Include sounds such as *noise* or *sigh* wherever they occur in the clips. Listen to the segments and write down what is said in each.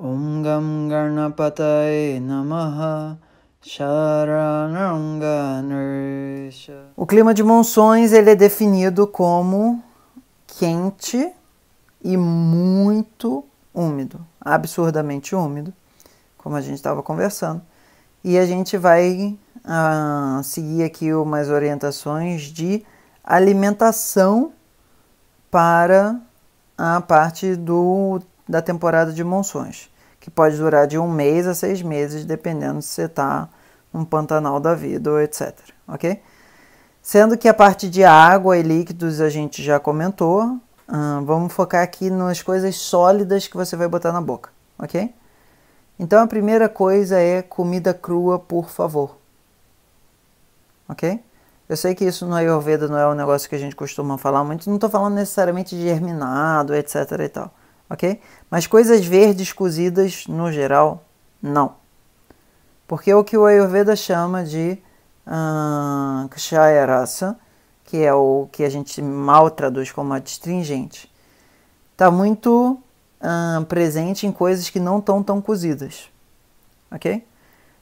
Om Gam Garnapataye Namaha O clima de monções ele é definido como quente e muito úmido, absurdamente úmido, como a gente estava conversando. E a gente vai ah, seguir aqui umas orientações de alimentação para a parte do da temporada de monções, que pode durar de um mês a seis meses, dependendo se você está num Pantanal da vida ou etc. Ok? Sendo que a parte de água e líquidos a gente já comentou, vamos focar aqui nas coisas sólidas que você vai botar na boca, ok? Então a primeira coisa é comida crua, por favor. Ok? Eu sei que isso no Ayurveda não é um negócio que a gente costuma falar muito, não estou falando necessariamente de germinado, etc e tal ok? Mas coisas verdes cozidas, no geral, não. Porque é o que o Ayurveda chama de hum, rasa, que é o que a gente mal traduz como adstringente, está muito presente em coisas que não estão tão cozidas, ok?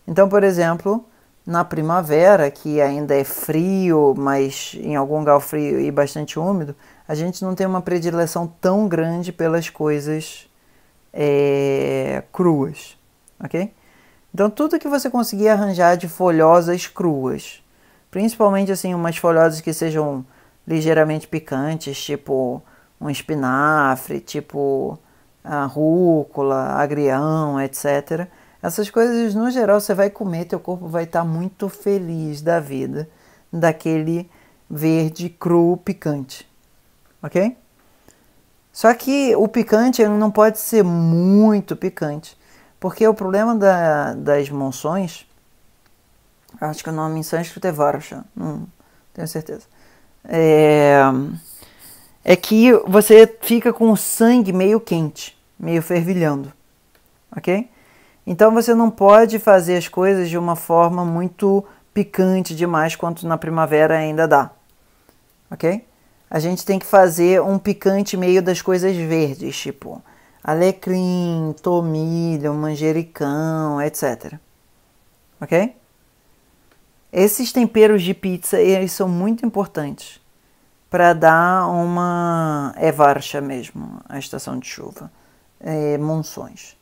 Então, por exemplo, na primavera, que ainda é frio, mas em algum lugar frio e bastante úmido, a gente não tem uma predileção tão grande pelas coisas é, cruas, ok? Então tudo que você conseguir arranjar de folhosas cruas, principalmente assim umas folhosas que sejam ligeiramente picantes, tipo um espinafre, tipo a rúcula, agrião, etc. Essas coisas no geral você vai comer, teu corpo vai estar tá muito feliz da vida daquele verde cru picante ok? Só que o picante ele não pode ser muito picante, porque o problema da, das monções, acho que o nome em sânscrito é Varasha, não tenho certeza, é, é que você fica com o sangue meio quente, meio fervilhando, ok? Então você não pode fazer as coisas de uma forma muito picante demais quanto na primavera ainda dá, ok? a gente tem que fazer um picante meio das coisas verdes, tipo alecrim, tomilho, manjericão, etc. Ok? Esses temperos de pizza, eles são muito importantes para dar uma é varcha mesmo, a estação de chuva, é, monções.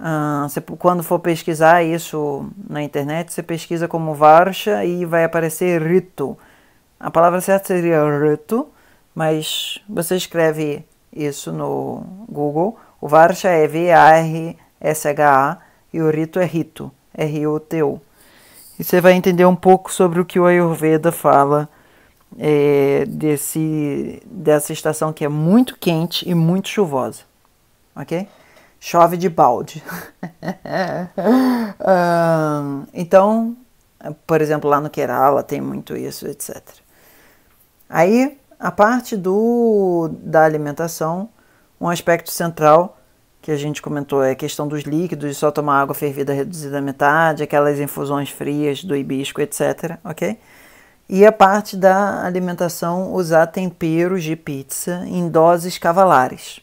Ah, você, quando for pesquisar isso na internet, você pesquisa como varcha e vai aparecer rito, a palavra certa seria ruto, mas você escreve isso no Google. O Varsha é V-A-R-S-H-A e o rito é rito, r o t u E você vai entender um pouco sobre o que o Ayurveda fala é, desse, dessa estação que é muito quente e muito chuvosa, ok? Chove de balde. um, *laughs* então, por exemplo, lá no Kerala tem muito isso, etc. Aí, a parte do, da alimentação, um aspecto central que a gente comentou é a questão dos líquidos, de só tomar água fervida reduzida à metade, aquelas infusões frias do hibisco, etc. Ok? E a parte da alimentação, usar temperos de pizza em doses cavalares.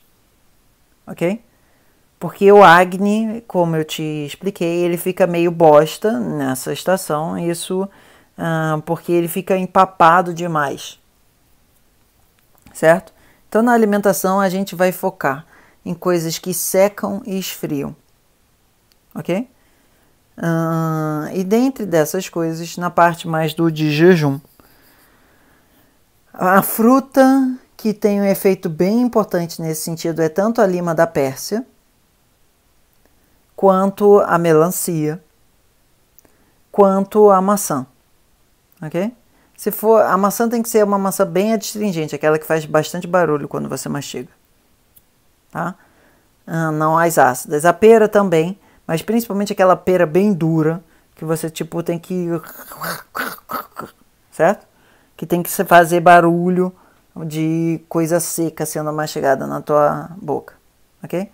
Ok? Porque o Agni, como eu te expliquei, ele fica meio bosta nessa estação, isso ah, porque ele fica empapado demais certo? Então, na alimentação, a gente vai focar em coisas que secam e esfriam, ok? Uh, e dentre dessas coisas, na parte mais do de jejum, a fruta que tem um efeito bem importante nesse sentido é tanto a lima da Pérsia quanto a melancia, quanto a maçã, ok? Se for, a maçã tem que ser uma maçã bem adstringente, aquela que faz bastante barulho quando você mastiga. Tá? Ah, não as ácidas. A pera também, mas principalmente aquela pera bem dura, que você tipo tem que certo? Que tem que fazer barulho de coisa seca sendo mastigada na tua boca, OK?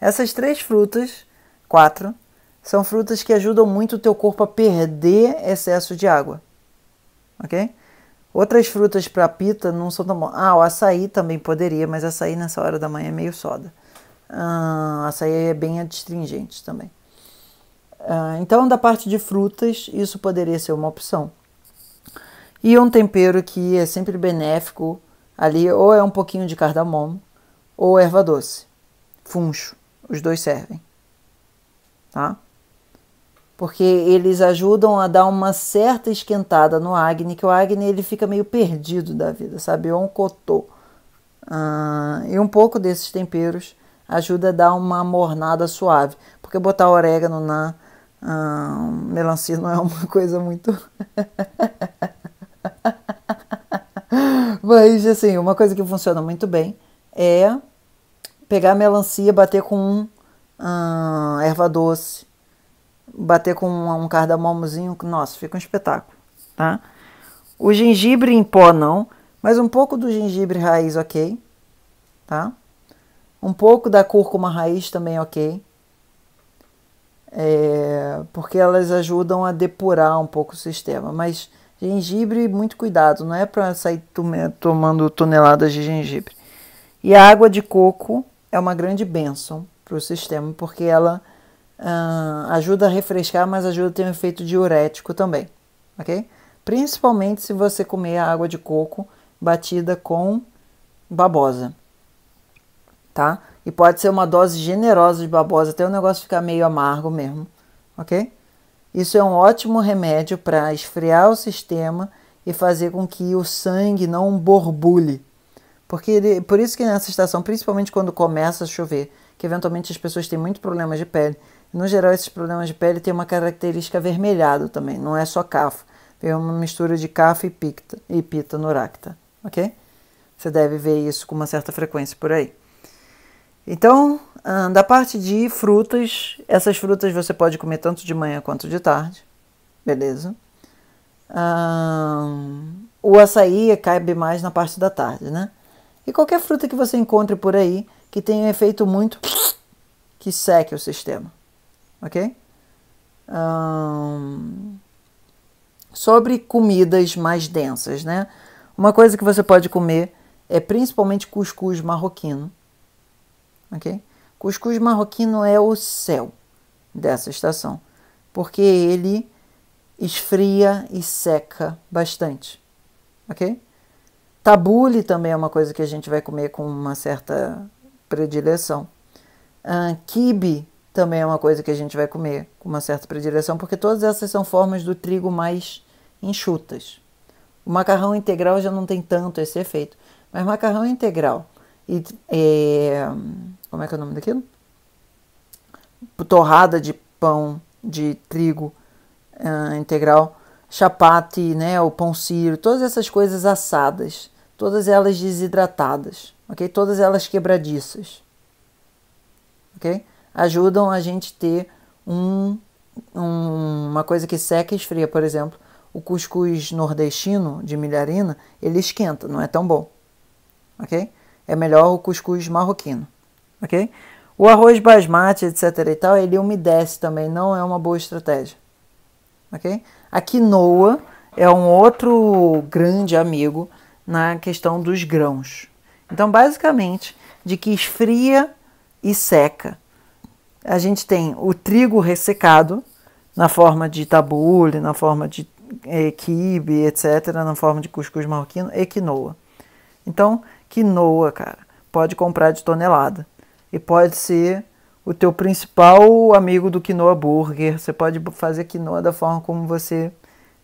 Essas três frutas, quatro, são frutas que ajudam muito o teu corpo a perder excesso de água ok? Outras frutas para pita não são tão bom. Ah, o açaí também poderia, mas açaí nessa hora da manhã é meio soda. Ah, açaí é bem adstringente também. Ah, então, da parte de frutas, isso poderia ser uma opção. E um tempero que é sempre benéfico ali, ou é um pouquinho de cardamomo, ou erva doce, funcho. Os dois servem. Tá? porque eles ajudam a dar uma certa esquentada no Agni, que o Agni ele fica meio perdido da vida, sabe? Ou é um cotô. Ah, e um pouco desses temperos ajuda a dar uma mornada suave, porque botar orégano na ah, melancia não é uma *laughs* coisa muito. *laughs* Mas, assim, uma coisa que funciona muito bem é pegar a melancia, bater com ah, erva doce bater com um cardamomozinho, nossa, fica um espetáculo, tá? O gengibre em pó não, mas um pouco do gengibre raiz, ok, tá? Um pouco da cúrcuma raiz também, ok. É, porque elas ajudam a depurar um pouco o sistema. Mas gengibre, muito cuidado, não é para sair tomando toneladas de gengibre. E a água de coco é uma grande bênção para o sistema, porque ela Uh, ajuda a refrescar, mas ajuda a ter um efeito diurético também, ok? Principalmente se você comer a água de coco batida com babosa, tá? E pode ser uma dose generosa de babosa, até o negócio ficar meio amargo mesmo, ok? Isso é um ótimo remédio para esfriar o sistema e fazer com que o sangue não borbulhe. Porque ele, por isso que nessa estação, principalmente quando começa a chover, que eventualmente as pessoas têm muito problemas de pele, no geral, esses problemas de pele têm uma característica avermelhada também, não é só cafa. Tem uma mistura de cafa e e pita noracta, ok? Você deve ver isso com uma certa frequência por aí. Então, da parte de frutas, essas frutas você pode comer tanto de manhã quanto de tarde, beleza? Um, o açaí cabe mais na parte da tarde, né? E qualquer fruta que você encontre por aí que tenha um efeito muito que seque o sistema ok? Um, sobre comidas mais densas, né? Uma coisa que você pode comer é principalmente cuscuz marroquino, ok? Cuscuz marroquino é o céu dessa estação, porque ele esfria e seca bastante, ok? Tabule também é uma coisa que a gente vai comer com uma certa predileção. Uh, kibe também é uma coisa que a gente vai comer com uma certa predileção, porque todas essas são formas do trigo mais enxutas. O macarrão integral já não tem tanto esse efeito, mas macarrão integral e é, como é que é o nome daquilo? Torrada de pão de trigo uh, integral, chapati, né, o pão sírio, todas essas coisas assadas, todas elas desidratadas, ok? Todas elas quebradiças, ok? ajudam a gente ter um, um, uma coisa que seca e esfria. Por exemplo, o cuscuz nordestino de milharina, ele esquenta, não é tão bom. Ok? É melhor o cuscuz marroquino. Ok? O arroz basmati, etc. e tal, ele umedece também, não é uma boa estratégia. Ok? A quinoa é um outro grande amigo na questão dos grãos. Então, basicamente, de que esfria e seca a gente tem o trigo ressecado na forma de tabule, na forma de é, quibe, etc., na forma de cuscuz marroquino e quinoa. Então, quinoa, cara, pode comprar de tonelada e pode ser o teu principal amigo do quinoa burger. Você pode fazer quinoa da forma como você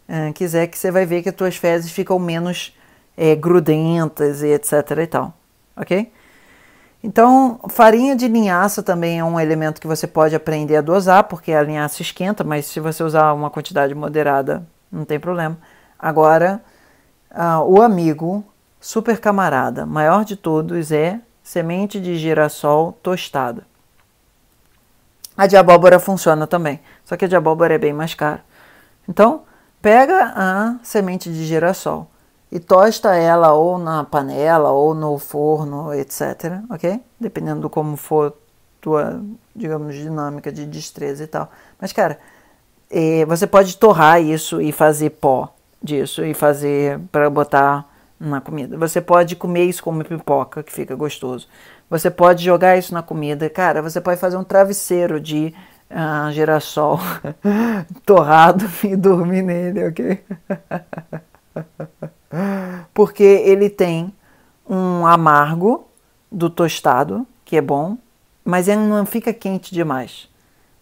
é, quiser, que você vai ver que as tuas fezes ficam menos é, grudentas e etc e tal, ok? Então, farinha de linhaça também é um elemento que você pode aprender a dosar, porque a linhaça esquenta, mas se você usar uma quantidade moderada, não tem problema. Agora, ah, o amigo, super camarada, maior de todos é semente de girassol tostada. A de abóbora funciona também, só que a de abóbora é bem mais cara. Então, pega a semente de girassol e tosta ela ou na panela ou no forno, etc, ok? Dependendo como for tua, digamos, dinâmica de destreza e tal. Mas, cara, é, você pode torrar isso e fazer pó disso e fazer para botar na comida. Você pode comer isso como pipoca, que fica gostoso. Você pode jogar isso na comida. Cara, você pode fazer um travesseiro de ah, girassol *laughs* torrado *laughs* e dormir nele, ok? *laughs* Porque ele tem um amargo do tostado, que é bom, mas ele não fica quente demais.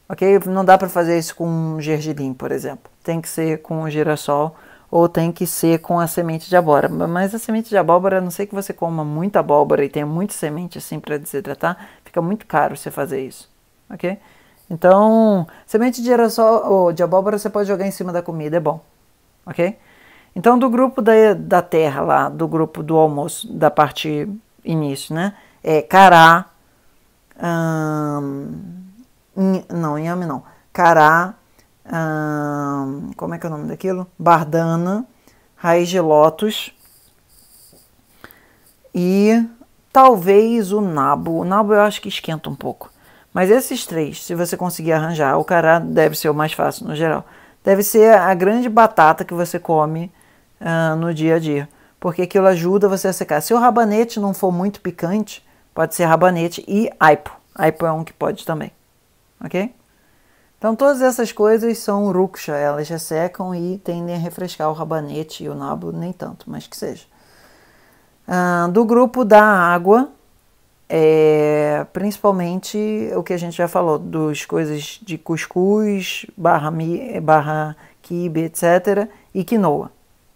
Ok? Não dá para fazer isso com gergelim, por exemplo. Tem que ser com girassol ou tem que ser com a semente de abóbora. Mas a semente de abóbora, a não sei que você coma muita abóbora e tenha muita semente assim para desidratar, fica muito caro você fazer isso. Ok? Então, semente de girassol ou de abóbora você pode jogar em cima da comida, é bom. Ok? Então, do grupo da, da terra lá, do grupo do almoço, da parte início, né? É cará, hum, não, inhame não, cará, hum, como é que é o nome daquilo? Bardana, raiz de lótus e talvez o nabo. O nabo eu acho que esquenta um pouco. Mas esses três, se você conseguir arranjar, o cará deve ser o mais fácil no geral. Deve ser a grande batata que você come uh, no dia a dia, porque aquilo ajuda você a secar. Se o rabanete não for muito picante, pode ser rabanete e aipo. Aipo é um que pode também, ok? Então todas essas coisas são ruksha, elas ressecam secam e tendem a refrescar o rabanete e o nabo, nem tanto, mas que seja. Uh, do grupo da água, é, principalmente o que a gente já falou, dos coisas de cuscuz, barra, mi, barra kibe, etc., e quinoa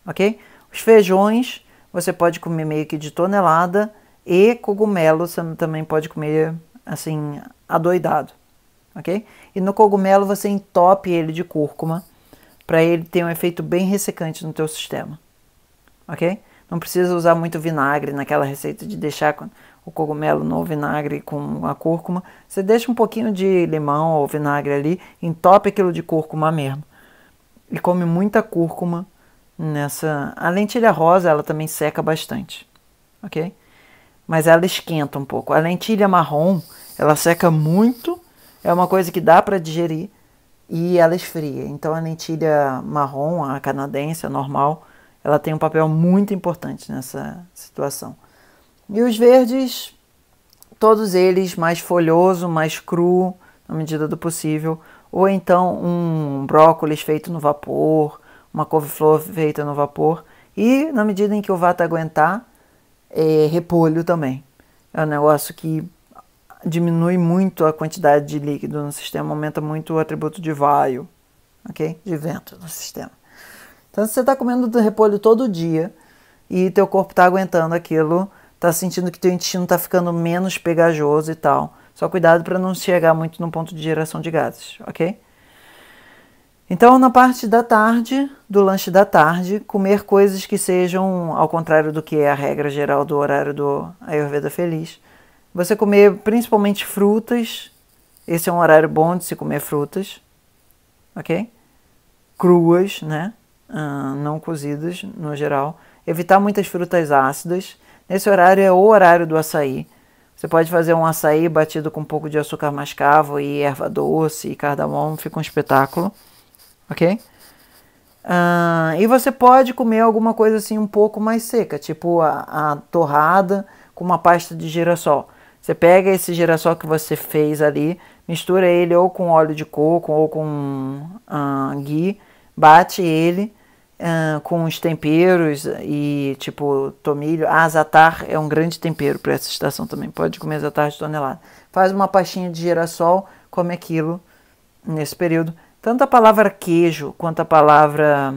ok? Os feijões você pode comer meio que de tonelada e cogumelo você também pode comer assim adoidado, ok? E no cogumelo você entope ele de cúrcuma para ele ter um efeito bem ressecante no teu sistema, ok? Não precisa usar muito vinagre naquela receita de deixar o cogumelo no vinagre com a cúrcuma. Você deixa um pouquinho de limão ou vinagre ali, entope aquilo de cúrcuma mesmo. E come muita cúrcuma nessa. A lentilha rosa ela também seca bastante, ok? Mas ela esquenta um pouco. A lentilha marrom ela seca muito, é uma coisa que dá para digerir e ela esfria. Então a lentilha marrom, a canadense, a normal, ela tem um papel muito importante nessa situação. E os verdes, todos eles mais folhoso, mais cru, na medida do possível, ou então um brócolis feito no vapor, uma couve-flor feita no vapor e, na medida em que o vata aguentar, é, repolho também. É um negócio que diminui muito a quantidade de líquido no sistema, aumenta muito o atributo de vaio, ok? De vento no sistema. Então, se você está comendo repolho todo dia e teu corpo está aguentando aquilo, está sentindo que teu intestino está ficando menos pegajoso e tal, só cuidado para não chegar muito no ponto de geração de gases, ok? Então, na parte da tarde, do lanche da tarde, comer coisas que sejam, ao contrário do que é a regra geral do horário do Ayurveda Feliz, você comer principalmente frutas. Esse é um horário bom de se comer frutas, ok? Cruas, né? Uh, não cozidas no geral. Evitar muitas frutas ácidas. Nesse horário é o horário do açaí. Você pode fazer um açaí batido com um pouco de açúcar mascavo e erva doce e cardamomo, fica um espetáculo ok? Ah, e você pode comer alguma coisa assim um pouco mais seca, tipo a, a torrada com uma pasta de girassol. Você pega esse girassol que você fez ali, mistura ele ou com óleo de coco ou com ah, ghee, bate ele ah, com os temperos e tipo tomilho. Ah, azatar é um grande tempero para essa estação também. Pode comer zatar de tonelada. Faz uma pastinha de girassol, come aquilo nesse período tanto a palavra queijo quanto a palavra,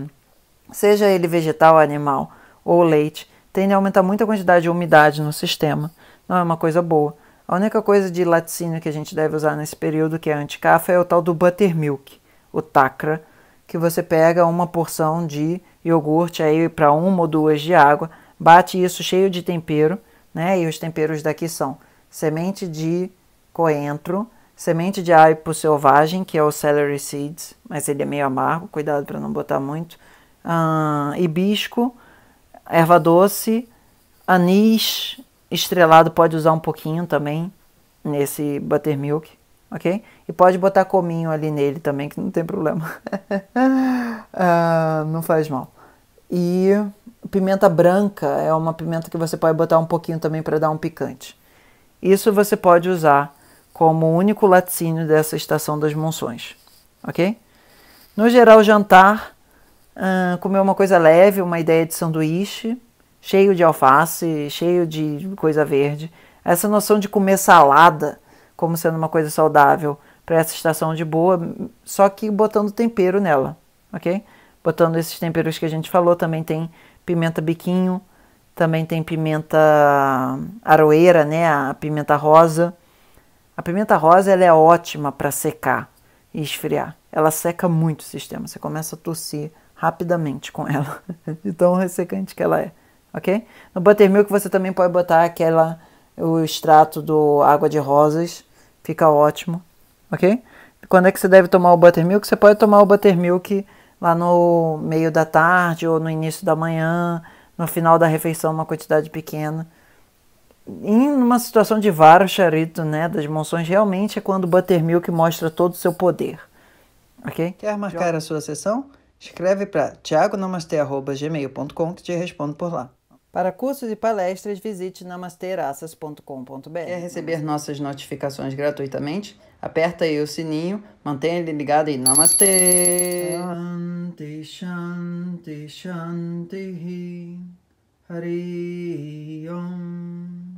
seja ele vegetal, animal ou leite, tende a aumentar muito a quantidade de umidade no sistema. Não é uma coisa boa. A única coisa de laticínio que a gente deve usar nesse período, que é anti-cafa é o tal do buttermilk, o tacra, que você pega uma porção de iogurte aí para uma ou duas de água, bate isso cheio de tempero, né? E os temperos daqui são semente de coentro, Semente de aipo selvagem, que é o celery seeds, mas ele é meio amargo, cuidado para não botar muito. Ah, hibisco, erva doce, anis estrelado, pode usar um pouquinho também nesse buttermilk, ok? E pode botar cominho ali nele também, que não tem problema. *laughs* não faz mal. E pimenta branca é uma pimenta que você pode botar um pouquinho também para dar um picante. Isso você pode usar como o único laticínio dessa estação das monções, ok? No geral, jantar, ah, comer uma coisa leve, uma ideia de sanduíche, cheio de alface, cheio de coisa verde. Essa noção de comer salada como sendo uma coisa saudável para essa estação de boa, só que botando tempero nela, ok? Botando esses temperos que a gente falou, também tem pimenta biquinho, também tem pimenta aroeira, né, a pimenta rosa, a pimenta rosa ela é ótima para secar e esfriar. Ela seca muito o sistema, você começa a tossir rapidamente com ela, *laughs* de tão ressecante que ela é, ok? No buttermilk você também pode botar aquela, o extrato do água de rosas, fica ótimo, ok? Quando é que você deve tomar o buttermilk? Você pode tomar o buttermilk lá no meio da tarde ou no início da manhã, no final da refeição, uma quantidade pequena. Em uma situação de Varo Charito, né, das monções realmente é quando Buttermilk mostra todo o seu poder. Ok? Quer marcar a sua sessão? Escreve para tiagonamastê.gmail.com que te respondo por lá. Para cursos e palestras, visite namasterassas.com.br. Quer receber nossas notificações gratuitamente? Aperta aí o sininho, mantenha ele ligado e Namastê! Shanti, Shanti, Shanti, Hari Om.